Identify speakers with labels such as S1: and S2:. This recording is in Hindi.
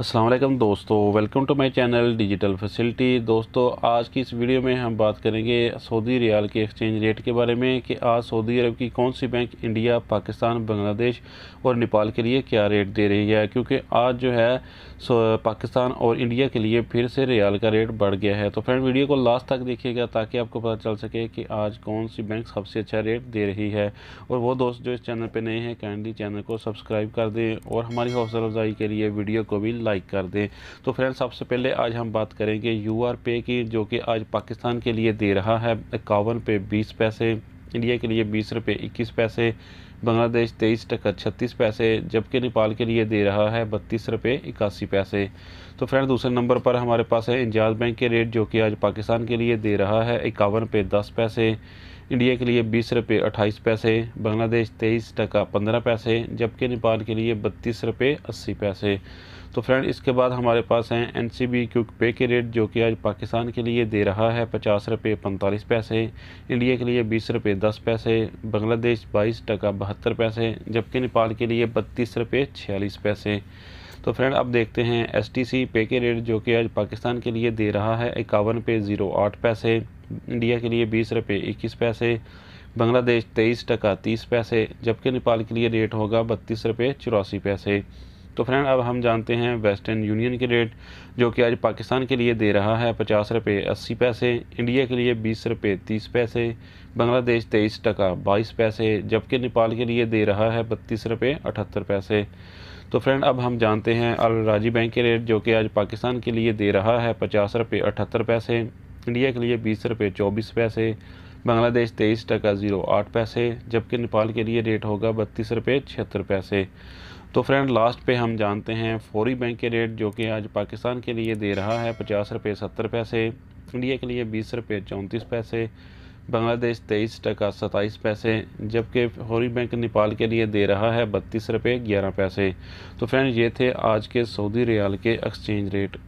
S1: असलम दोस्तों welcome to my channel digital facility दोस्तों आज की इस वीडियो में हम बात करेंगे सऊदी रियाल के एक्सचेंज रेट के बारे में कि आज सऊदी अरब की कौन सी बैंक इंडिया पाकिस्तान बांग्लादेश और नेपाल के लिए क्या रेट दे रही है क्योंकि आज जो है पाकिस्तान और इंडिया के लिए फिर से रियाल का रेट बढ़ गया है तो फ्रेंड वीडियो को लास्ट तक देखिएगा ताकि आपको पता चल सके कि आज कौन सी बैंक सबसे अच्छा रेट दे रही है और वो दोस्त जो इस चैनल पर नए हैं कैंडली चैनल को सब्सक्राइब कर दें और हमारी हौसला अफजाई के लिए वीडियो को भी लाइक कर दें तो फ्रेंड्स सबसे पहले आज हम बात करेंगे यू आर पे की जो कि आज पाकिस्तान के लिए दे रहा है इक्यावन पे बीस पैसे इंडिया के लिए बीस रुपये इक्कीस पैसे बांग्लादेश तेईस टका छत्तीस पैसे जबकि नेपाल के लिए दे रहा है बत्तीस रुपये इक्यासी पैसे तो फ्रेंड दूसरे नंबर पर हमारे पास है इंजाज बैंक के रेट जो कि आज पाकिस्तान के लिए दे रहा है इक्यावन रुपये दस पैसे इंडिया के लिए बीस रुपये अट्ठाईस पैसे बांग्लादेश तेईस टका पंद्रह पैसे जबकि नेपाल के लिए बत्तीस रुपये अस्सी पैसे तो फ्रेंड इसके बाद हमारे पास हैं एन सी बी क्यूक पे के रेट जो कि आज पाकिस्तान के लिए दे रहा है पचास रुपये पैंतालीस पैसे इंडिया के लिए बीस रुपये दस पैसे बांग्लादेश बाईस टका बहत्तर पैसे जबकि नेपाल के लिए बत्तीस रुपये छियालीस पैसे तो फ्रेंड अब देखते हैं एस टी सी पे के रेट जो कि आज पाकिस्तान के लिए दे रहा है इक्यावन पे ज़ीरो आठ पैसे इंडिया के लिए बीस रुपये इक्कीस पैसे बांग्लादेश तेईस टका तीस पैसे जबकि नेपाल के लिए रेट होगा बत्तीस रुपये चौरासी पैसे तो फ्रेंड अब हम जानते हैं वेस्टर्न यूनियन के रेट जो कि आज पाकिस्तान के लिए दे रहा है पचास रुपये अस्सी पैसे इंडिया के लिए बीस रुपये तीस पैसे बांग्लादेश तेईस टका बाईस पैसे जबकि नेपाल के लिए दे रहा है बत्तीस रुपये अठहत्तर पैसे तो फ्रेंड अब हम जानते हैं अल राजी बैंक के रेट जो कि आज पाकिस्तान के लिए दे रहा है पचास रुपये अठहत्तर पैसे इंडिया के लिए बीस रुपये चौबीस पैसे बांग्लादेश तेईस टका ज़ीरो आठ पैसे जबकि नेपाल के लिए रेट होगा बत्तीस रुपये छिहत्तर पैसे तो फ्रेंड लास्ट पे हम जानते हैं फौरी बैंक के रेट जो कि आज पाकिस्तान के लिए दे रहा है पचास रुपये सत्तर पैसे इंडिया के लिए बीस रुपये चौंतीस पैसे बांग्लादेश तेईस टका सताईस पैसे जबकि फौरी बैंक नेपाल के लिए दे रहा है बत्तीस रुपये ग्यारह पैसे तो फ्रेंड ये थे आज के सऊदी रियाल के एक्सचेंज रेट